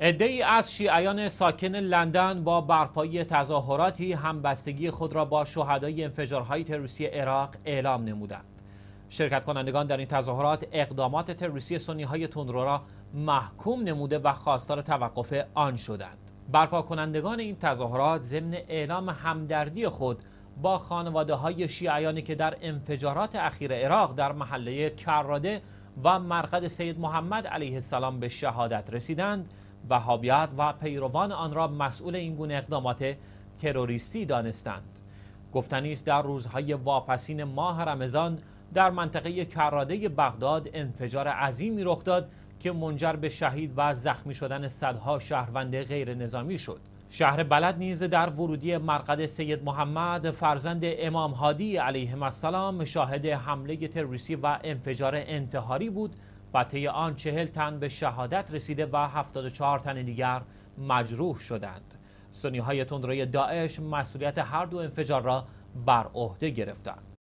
ای از شیعیان ساکن لندن با برپایی تظاهراتی همبستگی خود را با شهدای انفجارهای تروریستی عراق اعلام نمودند. شرکت کنندگان در این تظاهرات اقدامات تروریستی سنی های تندرو را محکوم نموده و خواستار توقف آن شدند. برپا کنندگان این تظاهرات ضمن اعلام همدردی خود با خانواده های شیعیانی که در انفجارات اخیر عراق در محله کراده و مرقد سید محمد علیه السلام به شهادت رسیدند، وهابیت و پیروان آن را مسئول این گونه اقدامات تروریستی دانستند گفتنی است در روزهای واپسین ماه رمضان در منطقه کراده بغداد انفجار عظیمی رخ داد که منجر به شهید و زخمی شدن صدها شهروند غیر نظامی شد شهر بلد نیز در ورودی مرقد سید محمد فرزند امام هادی علیه السلام شاهد حمله تروریستی و انفجار انتحاری بود و طی آن چهل تن به شهادت رسیده و 74 تن دیگر مجروح شدند سنی های تندروی داعش مسئولیت هر دو انفجار را بر عهده گرفتند